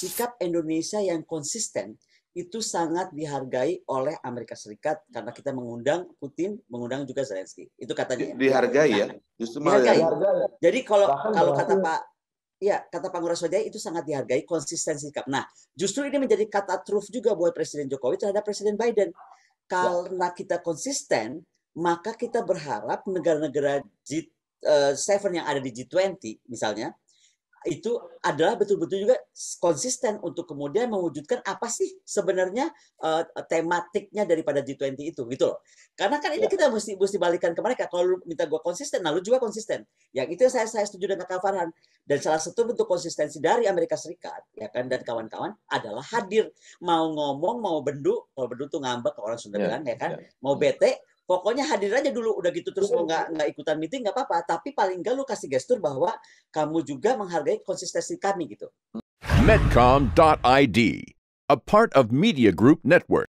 sikap Indonesia yang konsisten itu sangat dihargai oleh Amerika Serikat karena kita mengundang Putin, mengundang juga Zelensky. Itu katanya. Dihargai ya. Justru dihargai. dihargai. Jadi kalau Bahkan kalau kata Pak ya kata Pak Ngurah Sojaya itu sangat dihargai konsistensi sikap. Nah, justru ini menjadi kata truth juga buat Presiden Jokowi terhadap Presiden Biden. Karena kita konsisten, maka kita berharap negara-negara G7 eh, yang ada di G20 misalnya itu adalah betul-betul juga konsisten untuk kemudian mewujudkan apa sih sebenarnya uh, tematiknya daripada G20 itu gitu loh. Karena kan ini ya. kita mesti mesti balikan ke mereka. Kalau lu minta gua konsisten, nah lu juga konsisten. Yang itu saya saya setuju dengan Kak Dan salah satu bentuk konsistensi dari Amerika Serikat ya kan dan kawan-kawan adalah hadir mau ngomong mau bendu kalau bendu tuh ngambek orang Sunda ya. bilang ya kan ya. mau bete pokoknya hadir aja dulu udah gitu terus lo nggak nggak ikutan meeting nggak apa-apa tapi paling nggak lo kasih gestur bahwa kamu juga menghargai konsistensi kami gitu. Medcom.id, a part of Media Group Network.